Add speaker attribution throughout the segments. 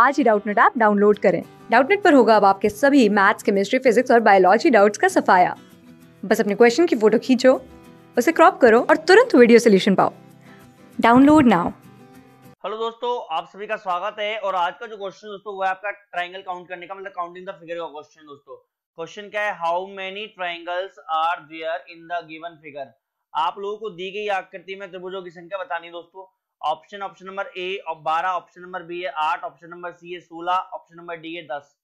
Speaker 1: आज ही Doubtnet app download करें डाउटनेट पर होगा अब आपके सभी मैथ्स केमिस्ट्री फिजिक्स और बायोलॉजी डाउट्स का सफाया बस अपने क्वेश्चन की फोटो खींचो उसे क्रॉप करो और तुरंत वीडियो सोल्यूशन पाओ डाउनलोड नाउ
Speaker 2: हेलो दोस्तों आप सभी का स्वागत है और आज का जो क्वेश्चन दोस्तों वो है आपका ट्रायंगल काउंट करने का मतलब काउंटिंग द फिगर का क्वेश्चन दोस्तों क्वेश्चन क्या है how many triangles are there in the given figure आप लोगों को दी गई आकृति में त्रिभुजों की संख्या बतानी दोस्तों ऑप्शन ऑप्शन नंबर ए और बारह ऑप्शन नंबर बी है आठ ऑप्शन नंबर सी है सोलह ऑप्शन नंबर डी है दस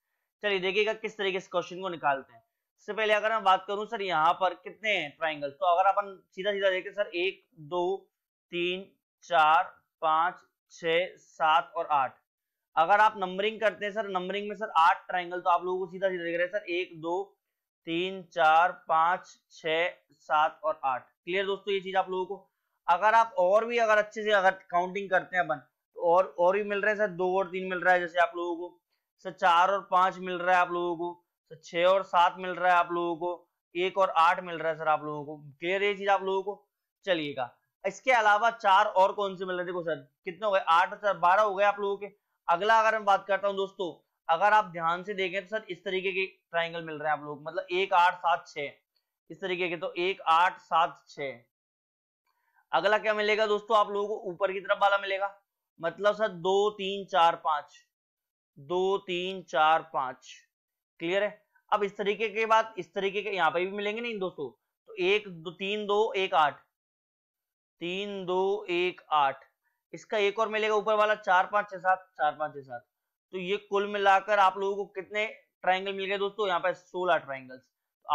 Speaker 2: चलिए देखिएगा किस तरीके से क्वेश्चन को निकालते हैं सबसे पहले अगर मैं बात करूं सर यहाँ पर कितने हैं ट्राइंगल तो अगर अपन सीधा सीधा देखें सर एक दो तीन चार पांच छ सात और आठ अगर आप नंबरिंग करते हैं सर नंबरिंग में सर आठ ट्राइंगल तो आप लोगों को सीधा सीधा देख रहे हैं सर एक दो तीन चार पांच छ सात और आठ क्लियर दोस्तों ये चीज आप लोगों को अगर आप और भी अगर अच्छे से अगर काउंटिंग करते हैं अपन तो और और भी मिल रहे हैं सर दो और तीन मिल रहा है जैसे आप लोगों को सर चार और पांच मिल रहा है आप लोगों को सर छह और सात मिल रहा है आप लोगों को एक और आठ मिल रहा है सर आप लोगों को क्लियर ये चीज आप लोगों को चलिएगा इसके अलावा चार और कौन से मिल रहे देखो सर कितने हो गए आठ और चार बारह हो गए आप लोगों के अगला अगर मैं बात करता हूँ दोस्तों अगर आप ध्यान से देखें तो सर इस तरीके के ट्राइंगल मिल रहे हैं आप लोग मतलब एक आठ सात छ इस तरीके के तो एक आठ सात छह अगला क्या मिलेगा दोस्तों आप लोगों को ऊपर की तरफ वाला मिलेगा मतलब सर दो तीन चार पांच दो तीन चार पांच क्लियर है अब इस तरीके के बाद इस तरीके के यहाँ पे भी मिलेंगे नहीं दोस्तों तो एक दो तीन दो एक आठ तीन दो एक आठ इसका एक और मिलेगा ऊपर वाला चार पांच छह सात चार पांच छह सात तो ये कुल मिलाकर आप लोगों को कितने ट्राइंगल मिल गए दोस्तों यहाँ पे सोलह ट्राइंगल्स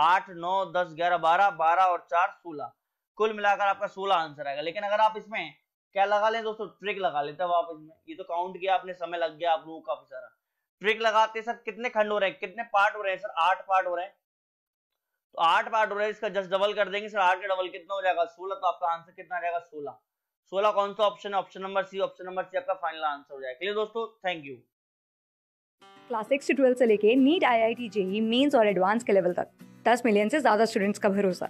Speaker 2: आठ नौ दस ग्यारह बारह बारह और चार सोलह कुल मिलाकर आपका सोलह आंसर आएगा लेकिन अगर आप इसमें क्या लगा लें दोस्तों ट्रिक लगा लें तब आप इसमें ये तो काउंट किया आपने समय लग गया आप लोगों काफी सारा ट्रिक लगाते सर कितने खंड हो रहे हैं कितने पार्ट हो रहे हैं सर आठ पार्ट हो रहे हैं तो आठ पार्ट हो रहे हैं इसका जस्ट डबल कर देंगे सर आठ का डबल कितना हो जाएगा सोलह तो आपका आंसर कितना आ जाएगा सोलह सोलह कौन सा ऑप्शन है option number C option number C आपका फाइनल आंसर हो जाएगा क्लियर दोस्तों थैंक यू
Speaker 1: क्लास सिक्स से ट्वेल्व से लेके NEET I I T JEE और एडवांस के लेवल तक दस मिलियन से ज्यादा स्टूडेंट्स का भरोसा